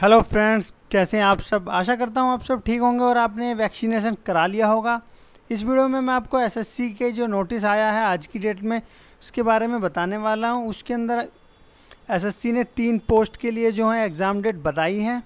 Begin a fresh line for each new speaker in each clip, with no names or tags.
hello friends कैसे हैं आप सब आशा करता हूं आप सब ठीक होंगे और आपने वैक्सीनेशन करा लिया होगा इस वीडियो में मैं आपको एसएससी के जो नोटिस आया है आज की डेट में उसके बारे में बताने वाला हूं उसके अंदर एसएससी ने तीन पोस्ट के लिए जो है एग्ज़ाम डेट बताई है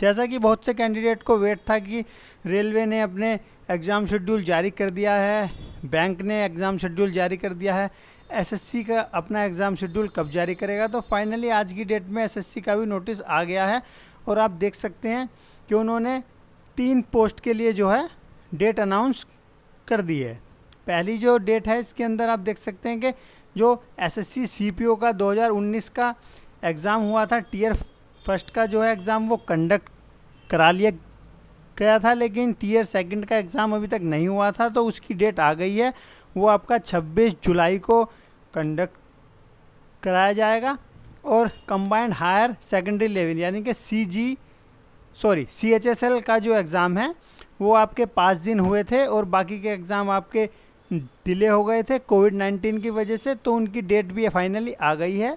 जैसा कि बहुत से कैंडिडेट को वेट था कि रेलवे ने अपने एग्ज़ाम शेड्यूल जारी कर दिया है बैंक ने एग्ज़ाम शेड्यूल जारी कर दिया है एसएससी का अपना एग्ज़ाम शेड्यूल कब जारी करेगा तो फाइनली आज की डेट में एसएससी का भी नोटिस आ गया है और आप देख सकते हैं कि उन्होंने तीन पोस्ट के लिए जो है डेट अनाउंस कर दी है पहली जो डेट है इसके अंदर आप देख सकते हैं कि जो एसएससी सीपीओ का 2019 का एग्ज़ाम हुआ था टीयर फर्स्ट का जो है एग्ज़ाम वो कंडक्ट करा लिया गया था लेकिन टीयर सेकंड का एग्ज़ाम अभी तक नहीं हुआ था तो उसकी डेट आ गई है वो आपका 26 जुलाई को कंडक्ट कराया जाएगा और कंबाइंड हायर सेकेंडरी लेवल यानी कि C G sorry C H S L का जो एग्ज़ाम है वो आपके पाँच दिन हुए थे और बाकी के एग्ज़ाम आपके डिले हो गए थे कोविड नाइन्टीन की वजह से तो उनकी डेट भी फाइनली आ गई है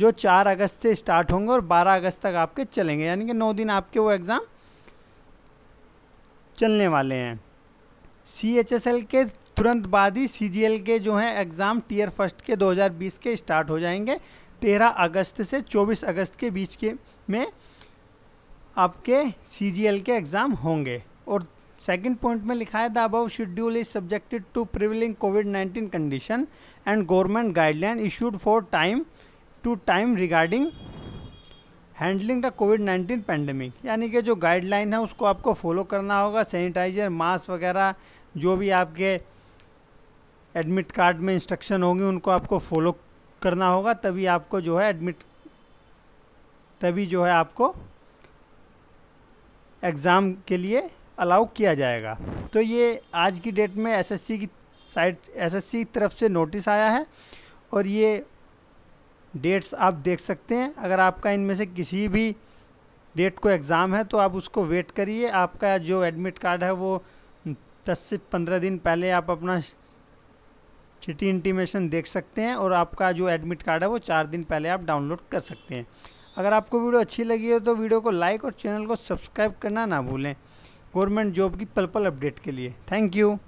जो चार अगस्त से स्टार्ट होंगे और बारह अगस्त तक आपके चलेंगे यानी कि नौ दिन आपके वो एग्ज़ाम चलने वाले हैं सी एच एस एल के तुरंत बाद ही सी के जो हैं एग्ज़ाम टीयर फर्स्ट के 2020 के स्टार्ट हो जाएंगे 13 अगस्त से 24 अगस्त के बीच के में आपके सी के एग्ज़ाम होंगे और सेकंड पॉइंट में लिखा है the above schedule is subjected to prevailing COVID 19 condition and government guideline issued for time to time regarding handling the COVID 19 pandemic यानी कि जो गाइडलाइन है उसको आपको फॉलो करना होगा सैनिटाइजर मास्क वगैरह जो भी आपके एडमिट कार्ड में इंस्ट्रक्शन होंगे उनको आपको फॉलो करना होगा तभी आपको जो है एडमिट तभी जो है आपको एग्ज़ाम के लिए अलाउ किया जाएगा तो ये आज की डेट में एसएससी की साइट एसएससी की तरफ से नोटिस आया है और ये डेट्स आप देख सकते हैं अगर आपका इनमें से किसी भी डेट को एग्ज़ाम है तो आप उसको वेट करिए आपका जो एडमिट कार्ड है वो दस से पंद्रह दिन पहले आप अपना सिटी इंटीमेशन देख सकते हैं और आपका जो एडमिट कार्ड है वो चार दिन पहले आप डाउनलोड कर सकते हैं अगर आपको वीडियो अच्छी लगी हो तो वीडियो को लाइक और चैनल को सब्सक्राइब करना ना भूलें गवर्नमेंट जॉब की पल पल अपडेट के लिए थैंक यू